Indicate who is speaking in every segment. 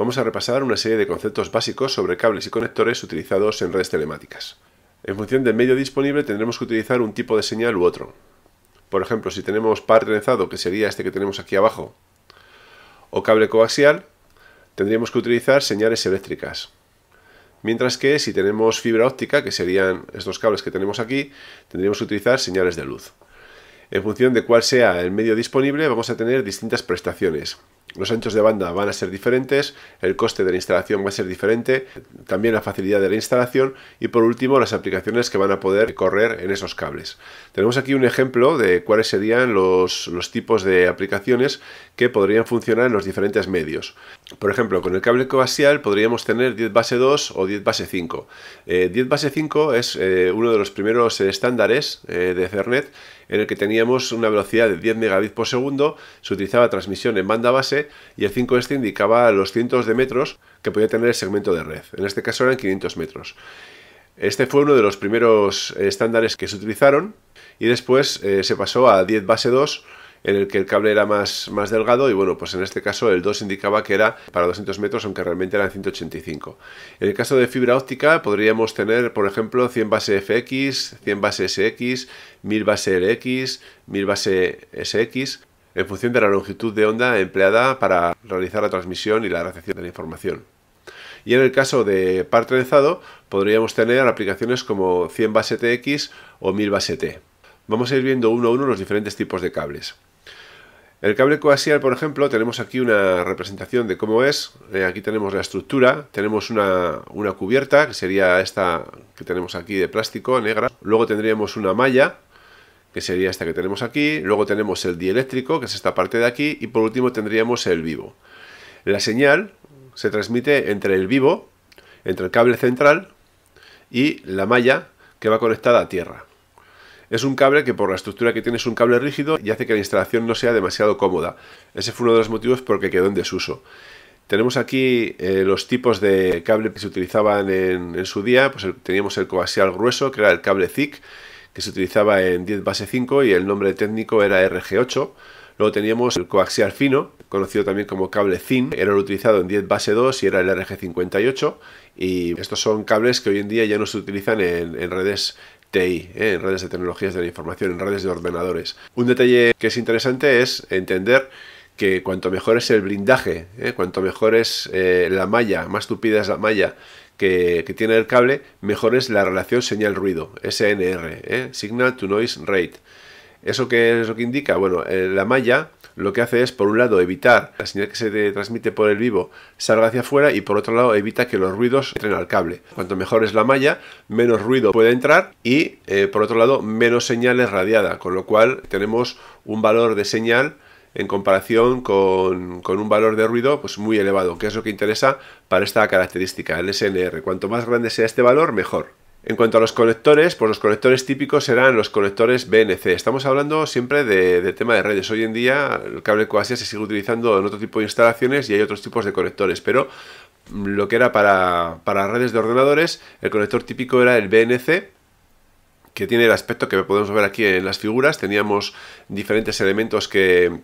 Speaker 1: vamos a repasar una serie de conceptos básicos sobre cables y conectores utilizados en redes telemáticas. En función del medio disponible tendremos que utilizar un tipo de señal u otro. Por ejemplo, si tenemos par trenzado, que sería este que tenemos aquí abajo, o cable coaxial, tendríamos que utilizar señales eléctricas. Mientras que si tenemos fibra óptica, que serían estos cables que tenemos aquí, tendríamos que utilizar señales de luz. En función de cuál sea el medio disponible, vamos a tener distintas prestaciones, los anchos de banda van a ser diferentes, el coste de la instalación va a ser diferente, también la facilidad de la instalación y por último las aplicaciones que van a poder correr en esos cables. Tenemos aquí un ejemplo de cuáles serían los, los tipos de aplicaciones que podrían funcionar en los diferentes medios. Por ejemplo, con el cable coaxial podríamos tener 10 base 2 o 10 base 5. 10 eh, base 5 es eh, uno de los primeros eh, estándares de Ethernet en el que teníamos una velocidad de 10 megabits por segundo, se utilizaba transmisión en banda base y el 5 este indicaba los cientos de metros que podía tener el segmento de red. En este caso eran 500 metros. Este fue uno de los primeros estándares que se utilizaron y después se pasó a 10 base 2 en el que el cable era más, más delgado y bueno, pues en este caso el 2 indicaba que era para 200 metros, aunque realmente eran 185. En el caso de fibra óptica podríamos tener, por ejemplo, 100 base FX, 100 base SX, 1000 base LX, 1000 base SX, en función de la longitud de onda empleada para realizar la transmisión y la recepción de la información. Y en el caso de par trenzado, podríamos tener aplicaciones como 100 base TX o 1000 base T. Vamos a ir viendo uno a uno los diferentes tipos de cables. El cable coaxial, por ejemplo, tenemos aquí una representación de cómo es. Eh, aquí tenemos la estructura, tenemos una, una, cubierta, que sería esta que tenemos aquí de plástico negra. Luego tendríamos una malla, que sería esta que tenemos aquí. Luego tenemos el dieléctrico, que es esta parte de aquí. Y por último tendríamos el vivo. La señal se transmite entre el vivo, entre el cable central y la malla que va conectada a tierra. Es un cable que por la estructura que tiene es un cable rígido y hace que la instalación no sea demasiado cómoda. Ese fue uno de los motivos por que quedó en desuso. Tenemos aquí eh, los tipos de cable que se utilizaban en, su día. Pues teníamos el coaxial grueso, que era el cable thick, que se utilizaba en 10 base 5 y el nombre técnico era RG8. Luego teníamos el coaxial fino, conocido también como cable thin, era el utilizado en 10 base 2 y era el RG58. Y estos son cables que hoy en día ya no se utilizan en, en redes ¿eh? en redes de tecnologías de la información, en redes de ordenadores. Un detalle que es interesante es entender que cuanto mejor es el blindaje, ¿eh? cuanto mejor es eh, la malla, más tupida es la malla que, que, tiene el cable, mejor es la relación señal-ruido, SNR, Signal to Noise Rate. ¿Eso qué es lo que indica? Bueno, la malla lo que hace es, por un lado, evitar la señal que se transmite por el vivo salga hacia afuera y por otro lado evita que los ruidos entren al cable. Cuanto mejor es la malla, menos ruido puede entrar y, eh, por otro lado, menos señal es radiada, con lo cual tenemos un valor de señal en comparación con, un valor de ruido pues muy elevado, que es lo que interesa para esta característica, el SNR. Cuanto más grande sea este valor, mejor. En cuanto a los conectores, pues los conectores típicos serán los conectores BNC. Estamos hablando siempre de, tema de redes. Hoy en día el cable coaxial se sigue utilizando en otro tipo de instalaciones y hay otros tipos de conectores. pero mm, lo que era para, redes de ordenadores, el conector típico era el BNC, que tiene el aspecto que podemos ver aquí en las figuras. Teníamos diferentes elementos que,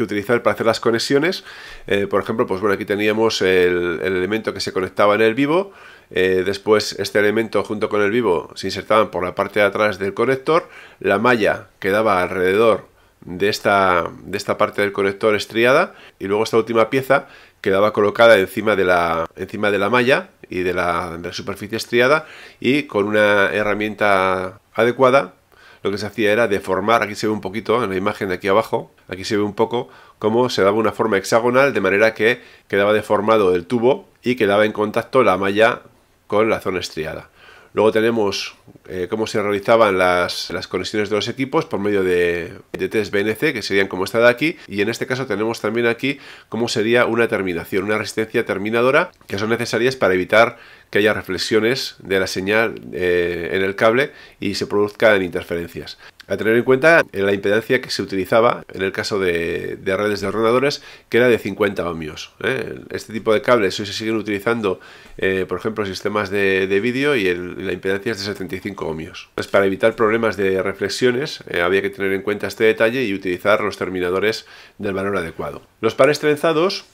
Speaker 1: utilizar para hacer las conexiones. Eh, por ejemplo, pues bueno, aquí teníamos el elemento que se conectaba en el vivo eh, después este elemento junto con el vivo se insertaban por la parte de atrás del conector. La malla quedaba alrededor de esta, de esta parte del conector estriada y luego esta última pieza quedaba colocada encima de la, encima de la malla y de la, de la superficie estriada y con una herramienta adecuada lo que se hacía era deformar, aquí se ve un poquito en la imagen de aquí abajo, aquí se ve un poco cómo se daba una forma hexagonal de manera que quedaba deformado el tubo y quedaba en contacto la malla con la zona estriada. Luego tenemos eh, cómo se realizaban las, conexiones de los equipos por medio de, test BNC, que serían como esta de aquí, y en este caso tenemos también aquí cómo sería una terminación, una resistencia terminadora, que son necesarias para evitar que haya reflexiones de la señal eh, en el cable y se produzcan interferencias a tener en cuenta la impedancia que se utilizaba en el caso de, redes de ordenadores, que era de 50 ohmios. ¿eh? Este tipo de cables hoy se siguen utilizando, eh, por ejemplo, sistemas de, vídeo y la impedancia es de 75 ohmios. para evitar problemas de reflexiones, eh, había que tener en cuenta este detalle y utilizar los terminadores del valor adecuado. Los pares trenzados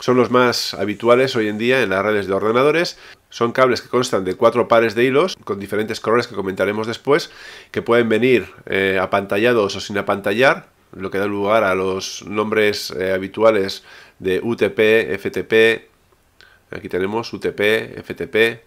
Speaker 1: son los más habituales hoy en día en las redes de ordenadores son cables que constan de cuatro pares de hilos con diferentes colores que comentaremos después, que pueden venir eh, apantallados o sin apantallar, lo que da lugar a los nombres eh, habituales de UTP, FTP, aquí tenemos UTP, FTP,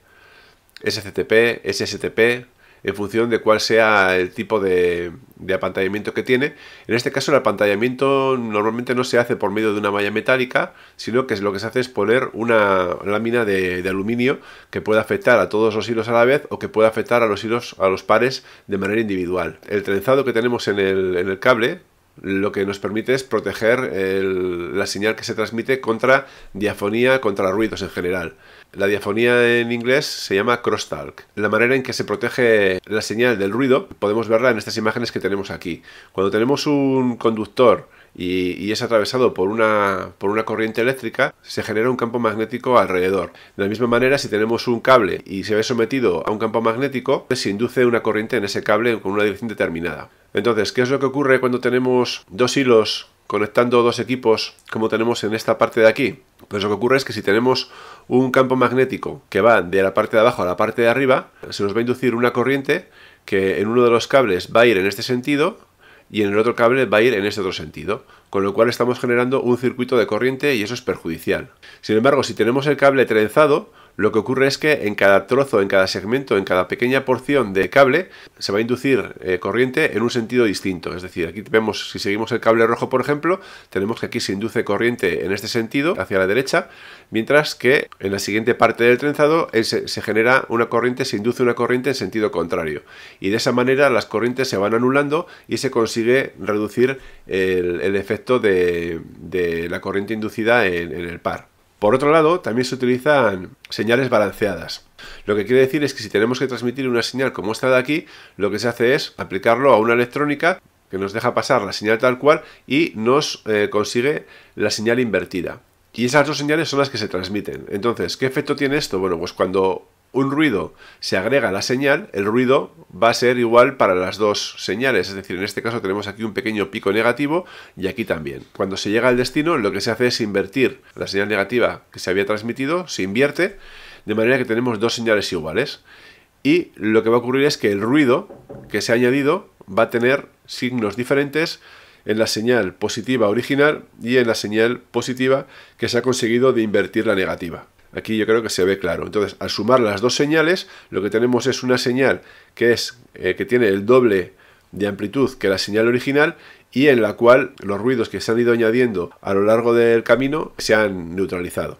Speaker 1: SCTP, SSTP, en función de cuál sea el tipo de, apantallamiento que tiene. En este caso el apantallamiento normalmente no se hace por medio de una malla metálica, sino que lo que se hace es poner una lámina de, aluminio que pueda afectar a todos los hilos a la vez o que pueda afectar a los hilos a los pares de manera individual. El trenzado que tenemos en el, en el cable lo que nos permite es proteger la señal que se transmite contra diafonía, contra ruidos en general. La diafonía en inglés se llama crosstalk. La manera en que se protege la señal del ruido podemos verla en estas imágenes que tenemos aquí. Cuando tenemos un conductor y, es atravesado por una, por una corriente eléctrica, se genera un campo magnético alrededor. De la misma manera, si tenemos un cable y se ve sometido a un campo magnético, se induce una corriente en ese cable con una dirección determinada. Entonces, ¿qué es lo que ocurre cuando tenemos dos hilos conectando dos equipos como tenemos en esta parte de aquí? Pues lo que ocurre es que si tenemos un campo magnético que va de la parte de abajo a la parte de arriba, se nos va a inducir una corriente que en uno de los cables va a ir en este sentido y en el otro cable va a ir en este otro sentido, con lo cual estamos generando un circuito de corriente y eso es perjudicial. Sin embargo, si tenemos el cable trenzado, lo que ocurre es que en cada trozo, en cada segmento, en cada pequeña porción de cable, se va a inducir eh, corriente en un sentido distinto. Es decir, aquí vemos, si seguimos el cable rojo, por ejemplo, tenemos que aquí se induce corriente en este sentido, hacia la derecha, mientras que en la siguiente parte del trenzado eh, se, genera una corriente, se induce una corriente en sentido contrario. Y de esa manera las corrientes se van anulando y se consigue reducir el, efecto de, la corriente inducida en el par. Por otro lado, también se utilizan señales balanceadas. Lo que quiere decir es que si tenemos que transmitir una señal como esta de aquí, lo que se hace es aplicarlo a una electrónica que nos deja pasar la señal tal cual y nos eh, consigue la señal invertida. Y esas dos señales son las que se transmiten. Entonces, ¿qué efecto tiene esto? Bueno, pues cuando un ruido se agrega a la señal, el ruido va a ser igual para las dos señales. Es decir, en este caso tenemos aquí un pequeño pico negativo y aquí también. Cuando se llega al destino, lo que se hace es invertir la señal negativa que se había transmitido, se invierte, de manera que tenemos dos señales iguales. Y lo que va a ocurrir es que el ruido que se ha añadido va a tener signos diferentes en la señal positiva original y en la señal positiva que se ha conseguido de invertir la negativa. Aquí yo creo que se ve claro. Entonces, al sumar las dos señales, lo que tenemos es una señal que, es, eh, que tiene el doble de amplitud que la señal original y en la cual los ruidos que se han ido añadiendo a lo largo del camino se han neutralizado.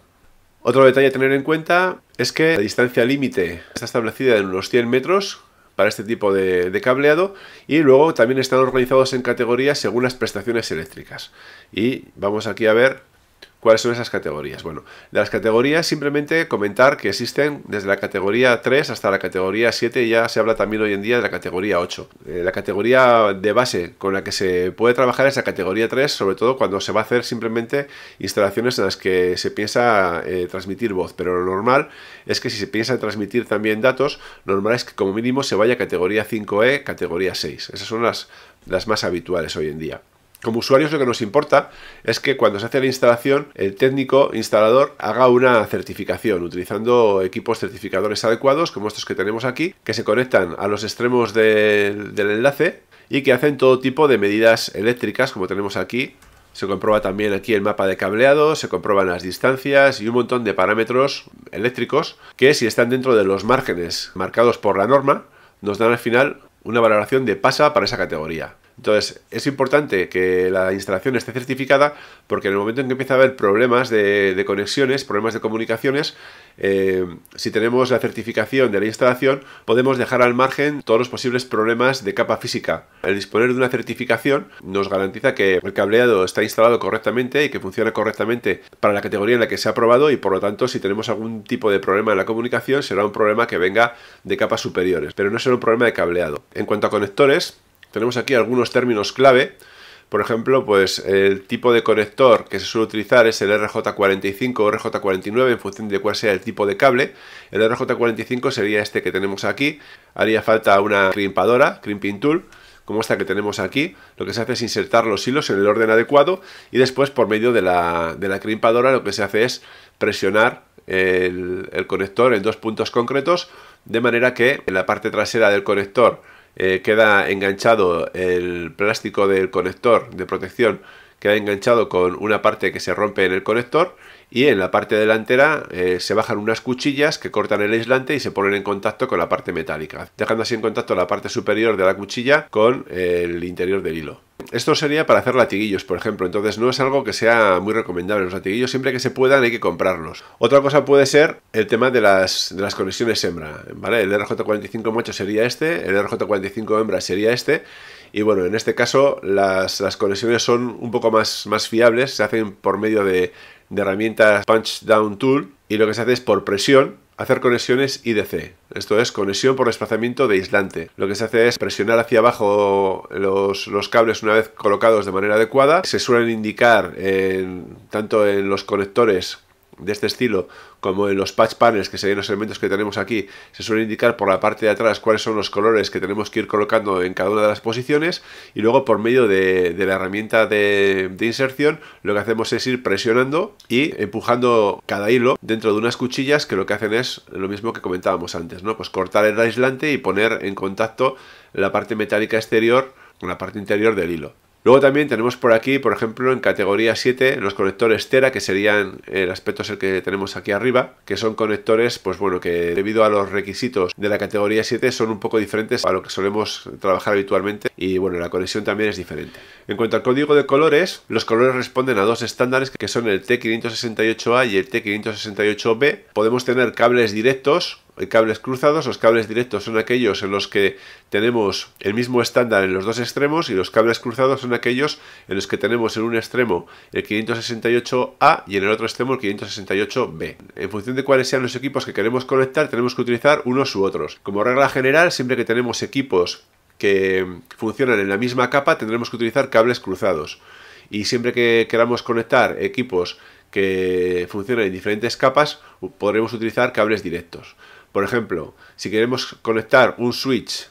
Speaker 1: Otro detalle a tener en cuenta es que la distancia límite está establecida en unos 100 metros para este tipo de, cableado y luego también están organizados en categorías según las prestaciones eléctricas. Y vamos aquí a ver ¿Cuáles son esas categorías? Bueno, de las categorías simplemente comentar que existen desde la categoría 3 hasta la categoría 7, ya se habla también hoy en día de la categoría 8. Eh, la categoría de base con la que se puede trabajar es la categoría 3, sobre todo cuando se va a hacer simplemente instalaciones en las que se piensa eh, transmitir voz, pero lo normal es que si se piensa transmitir también datos, lo normal es que como mínimo se vaya a categoría 5E, categoría 6. Esas son las, las más habituales hoy en día. Como usuarios lo que nos importa es que cuando se hace la instalación, el técnico instalador haga una certificación utilizando equipos certificadores adecuados como estos que tenemos aquí, que se conectan a los extremos del, enlace y que hacen todo tipo de medidas eléctricas como tenemos aquí. Se comprueba también aquí el mapa de cableado, se comprueban las distancias y un montón de parámetros eléctricos que si están dentro de los márgenes marcados por la norma, nos dan al final una valoración de pasa para esa categoría. Entonces, es importante que la instalación esté certificada porque en el momento en que empieza a haber problemas de, conexiones, problemas de comunicaciones, eh, si tenemos la certificación de la instalación, podemos dejar al margen todos los posibles problemas de capa física. El disponer de una certificación nos garantiza que el cableado está instalado correctamente y que funciona correctamente para la categoría en la que se ha aprobado y por lo tanto si tenemos algún tipo de problema en la comunicación será un problema que venga de capas superiores, pero no será un problema de cableado. En cuanto a conectores, tenemos aquí algunos términos clave. Por ejemplo, pues el tipo de conector que se suele utilizar es el RJ45 o RJ49 en función de cuál sea el tipo de cable. El RJ45 sería este que tenemos aquí. Haría falta una crimpadora, crimping tool, como esta que tenemos aquí. Lo que se hace es insertar los hilos en el orden adecuado y después por medio de la, de la crimpadora lo que se hace es presionar el, el conector en dos puntos concretos de manera que en la parte trasera del conector eh, queda enganchado el plástico del conector de protección, queda enganchado con una parte que se rompe en el conector y en la parte delantera eh, se bajan unas cuchillas que cortan el aislante y se ponen en contacto con la parte metálica, dejando así en contacto la parte superior de la cuchilla con eh, el interior del hilo. Esto sería para hacer latiguillos, por ejemplo, entonces no es algo que sea muy recomendable. Los latiguillos siempre que se puedan hay que comprarlos. Otra cosa puede ser el tema de las, de las conexiones hembra, ¿vale? El RJ45 macho sería este, el RJ45 hembra sería este, y bueno, en este caso las, conexiones son un poco más, más fiables, se hacen por medio de de herramientas Punch Down Tool y lo que se hace es por presión hacer conexiones IDC. Esto es conexión por desplazamiento de aislante. Lo que se hace es presionar hacia abajo los, cables una vez colocados de manera adecuada. Se suelen indicar tanto en los conectores de este estilo, como en los patch panels, que serían los elementos que tenemos aquí, se suele indicar por la parte de atrás cuáles son los colores que tenemos que ir colocando en cada una de las posiciones y luego por medio de, la herramienta de, de, inserción lo que hacemos es ir presionando y empujando cada hilo dentro de unas cuchillas que lo que hacen es lo mismo que comentábamos antes, ¿no? Pues cortar el aislante y poner en contacto la parte metálica exterior con la parte interior del hilo. Luego también tenemos por aquí, por ejemplo, en categoría 7, los conectores Tera, que serían el aspecto es el que tenemos aquí arriba, que son conectores, pues bueno, que debido a los requisitos de la categoría 7 son un poco diferentes a lo que solemos trabajar habitualmente y bueno, la conexión también es diferente. En cuanto al código de colores, los colores responden a dos estándares que son el T568A y el T568B. Podemos tener cables directos eh, cables cruzados. Los cables directos son aquellos en los que tenemos el mismo estándar en los dos extremos y los cables cruzados son aquellos en los que tenemos en un extremo el 568A y en el otro extremo el 568B. En función de cuáles sean los equipos que queremos conectar, tenemos que utilizar unos u otros. Como regla general, siempre que tenemos equipos que funcionan en la misma capa, tendremos que utilizar cables cruzados. Y siempre que queramos conectar equipos que funcionan en diferentes capas, podremos utilizar cables directos. Por ejemplo, si queremos conectar un switch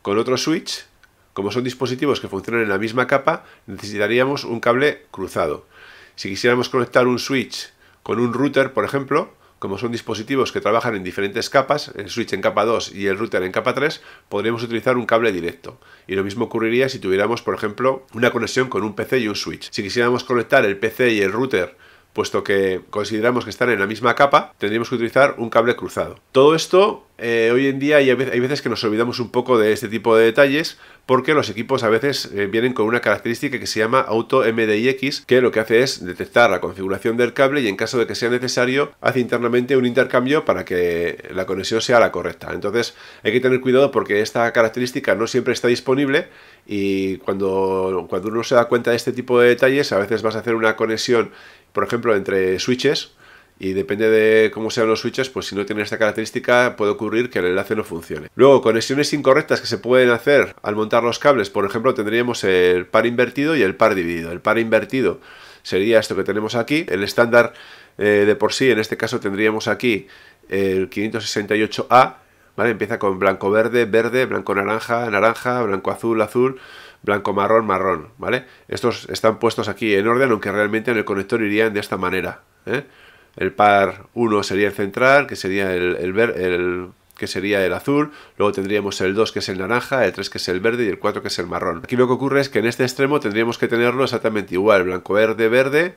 Speaker 1: con otro switch, como son dispositivos que funcionan en la misma capa, necesitaríamos un cable cruzado. Si quisiéramos conectar un switch con un router, por ejemplo, como son dispositivos que trabajan en diferentes capas, el switch en capa 2 y el router en capa 3, podríamos utilizar un cable directo. Y lo mismo ocurriría si tuviéramos, por ejemplo, una conexión con un PC y un switch. Si quisiéramos conectar el PC y el router puesto que consideramos que están en la misma capa, tendríamos que utilizar un cable cruzado. Todo esto eh, hoy en día hay, veces que nos olvidamos un poco de este tipo de detalles porque los equipos a veces eh, vienen con una característica que se llama auto MDIX que lo que hace es detectar la configuración del cable y en caso de que sea necesario hace internamente un intercambio para que la conexión sea la correcta. Entonces hay que tener cuidado porque esta característica no siempre está disponible y cuando, cuando uno se da cuenta de este tipo de detalles a veces vas a hacer una conexión por ejemplo, entre switches y depende de cómo sean los switches, pues si no tienen esta característica puede ocurrir que el enlace no funcione. Luego, conexiones incorrectas que se pueden hacer al montar los cables, por ejemplo, tendríamos el par invertido y el par dividido. El par invertido sería esto que tenemos aquí, el estándar eh, de por sí, en este caso tendríamos aquí el 568A, ¿vale? Empieza con blanco verde, verde, blanco naranja, naranja, blanco azul, azul, blanco marrón marrón, ¿vale? Estos están puestos aquí en orden, aunque realmente en el conector irían de esta manera. ¿eh? El par 1 sería el central, que sería el, el, que sería el azul, luego tendríamos el 2 que es el naranja, el 3 que es el verde y el 4 que es el marrón. Aquí lo que ocurre es que en este extremo tendríamos que tenerlo exactamente igual, blanco, verde, verde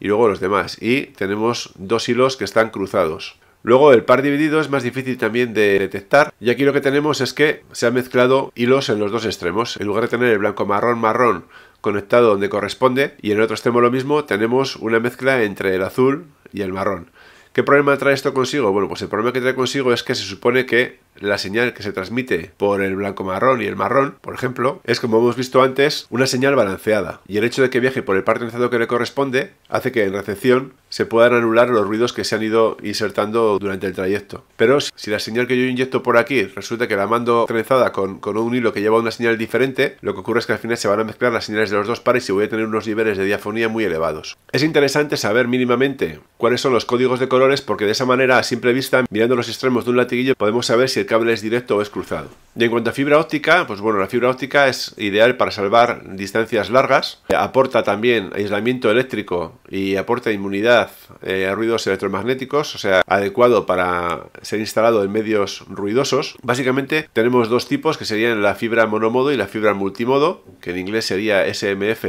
Speaker 1: y luego los demás. Y tenemos dos hilos que están cruzados. Luego el par dividido es más difícil también de detectar y aquí lo que tenemos es que se han mezclado hilos en los dos extremos. En lugar de tener el blanco marrón marrón conectado donde corresponde y en el otro extremo lo mismo, tenemos una mezcla entre el azul y el marrón. ¿Qué problema trae esto consigo? Bueno, pues el problema que trae consigo es que se supone que la señal que se transmite por el blanco marrón y el marrón, por ejemplo, es como hemos visto antes, una señal balanceada. Y el hecho de que viaje por el trenzado que le corresponde hace que en recepción se puedan anular los ruidos que se han ido insertando durante el trayecto. Pero si la señal que yo inyecto por aquí resulta que la mando trenzada con, con un hilo que lleva una señal diferente, lo que ocurre es que al final se van a mezclar las señales de los dos pares y voy a tener unos niveles de diafonía muy elevados. Es interesante saber mínimamente cuáles son los códigos de colores porque de esa manera a simple vista, mirando los extremos de un latiguillo, podemos saber si cable es directo o es cruzado. Y en cuanto a fibra óptica, pues bueno, la fibra óptica es ideal para salvar distancias largas, aporta también aislamiento eléctrico y aporta inmunidad eh, a ruidos electromagnéticos, o sea, adecuado para ser instalado en medios ruidosos. Básicamente tenemos dos tipos que serían la fibra monomodo y la fibra multimodo, que en inglés sería SMF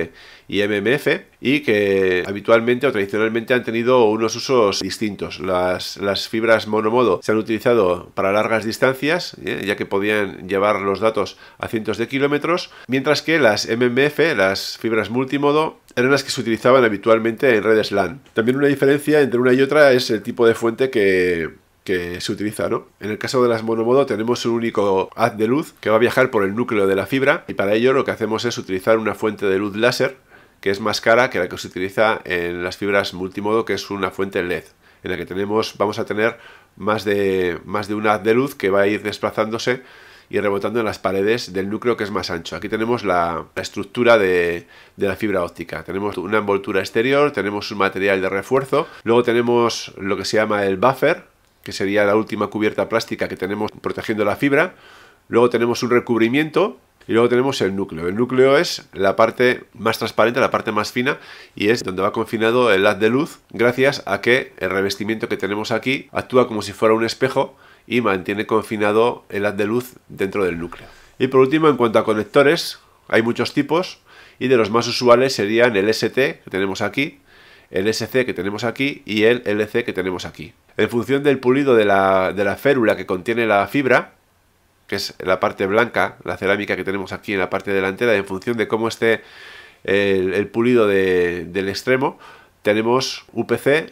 Speaker 1: y MMF y que habitualmente o tradicionalmente han tenido unos usos distintos. Las, las fibras monomodo se han utilizado para largas distancias, ¿eh? ya que podían llevar los datos a cientos de kilómetros, mientras que las MMF, las fibras multimodo, eran las que se utilizaban habitualmente en redes LAN. También una diferencia entre una y otra es el tipo de fuente que, que se utiliza, En el caso de las monomodo tenemos un único haz de luz que va a viajar por el núcleo de la fibra y para ello lo que hacemos es utilizar una fuente de luz láser que es más cara que la que se utiliza en las fibras multimodo, que es una fuente LED, en la que tenemos, vamos a tener más de, más de un haz de luz que va a ir desplazándose y rebotando en las paredes del núcleo que es más ancho. Aquí tenemos la, estructura de, de, la fibra óptica. Tenemos una envoltura exterior, tenemos un material de refuerzo, luego tenemos lo que se llama el buffer, que sería la última cubierta plástica que tenemos protegiendo la fibra, luego tenemos un recubrimiento y luego tenemos el núcleo. El núcleo es la parte más transparente, la parte más fina, y es donde va confinado el haz de luz, gracias a que el revestimiento que tenemos aquí actúa como si fuera un espejo y mantiene confinado el haz de luz dentro del núcleo. Y por último, en cuanto a conectores, hay muchos tipos, y de los más usuales serían el ST, que tenemos aquí, el SC que tenemos aquí y el LC que tenemos aquí. En función del pulido de la, de la férula que contiene la fibra, que es la parte blanca, la cerámica que tenemos aquí en la parte delantera, en función de cómo esté el, pulido del extremo, tenemos UPC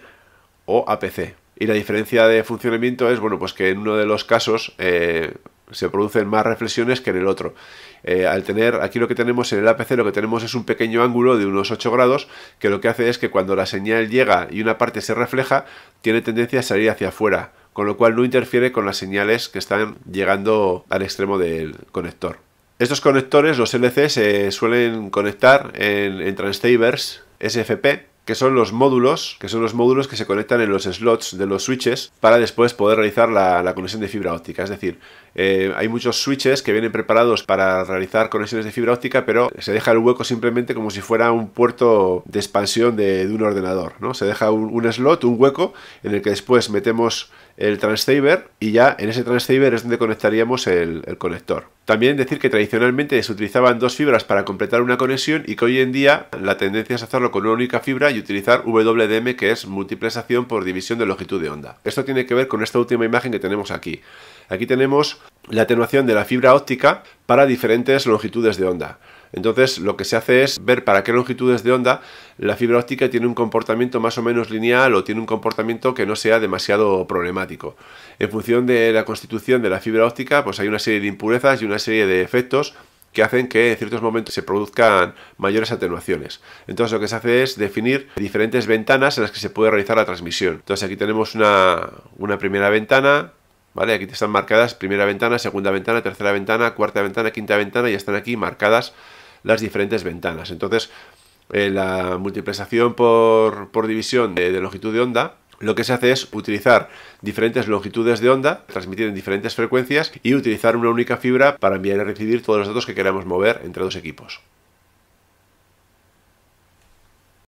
Speaker 1: o APC. Y la diferencia de funcionamiento es, bueno, pues que en uno de los casos eh, se producen más reflexiones que en el otro. Eh, al tener, aquí lo que tenemos en el APC, lo que tenemos es un pequeño ángulo de unos 8 grados, que lo que hace es que cuando la señal llega y una parte se refleja, tiene tendencia a salir hacia afuera con lo cual no interfiere con las señales que están llegando al extremo del conector. Estos conectores, los LC, se suelen conectar en, transceivers SFP, que son los módulos, que son los módulos que se conectan en los slots de los switches para después poder realizar la, conexión de fibra óptica. Es decir, eh, hay muchos switches que vienen preparados para realizar conexiones de fibra óptica, pero se deja el hueco simplemente como si fuera un puerto de expansión de, un ordenador. ¿no? Se deja un slot, un hueco, en el que después metemos el transceiver y ya en ese transceiver es donde conectaríamos el, conector. También decir que tradicionalmente se utilizaban dos fibras para completar una conexión y que hoy en día la tendencia es hacerlo con una única fibra y utilizar WDM que es multiplexación por división de longitud de onda. Esto tiene que ver con esta última imagen que tenemos aquí. Aquí tenemos la atenuación de la fibra óptica para diferentes longitudes de onda. Entonces lo que se hace es ver para qué longitudes de onda la fibra óptica tiene un comportamiento más o menos lineal o tiene un comportamiento que no sea demasiado problemático. En función de la constitución de la fibra óptica, pues hay una serie de impurezas y una serie de efectos que hacen que en ciertos momentos se produzcan mayores atenuaciones. Entonces lo que se hace es definir diferentes ventanas en las que se puede realizar la transmisión. Entonces aquí tenemos una, una primera ventana, ¿vale? Aquí están marcadas primera ventana, segunda ventana, tercera ventana, cuarta ventana, quinta ventana y están aquí marcadas las diferentes ventanas. Entonces, eh, la multiplexación por, división de, de, longitud de onda, lo que se hace es utilizar diferentes longitudes de onda, transmitir en diferentes frecuencias y utilizar una única fibra para enviar y recibir todos los datos que queramos mover entre dos equipos.